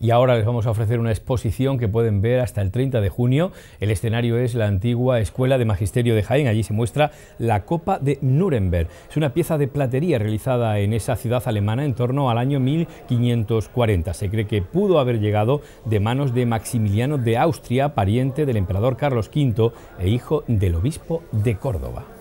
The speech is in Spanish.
y ahora les vamos a ofrecer una exposición que pueden ver hasta el 30 de junio. El escenario es la antigua Escuela de Magisterio de Jaén. Allí se muestra la Copa de Nuremberg. Es una pieza de platería realizada en esa ciudad alemana en torno al año 1540. Se cree que pudo haber llegado de manos de Maximiliano de Austria, pariente del emperador Carlos V e hijo del obispo de Córdoba.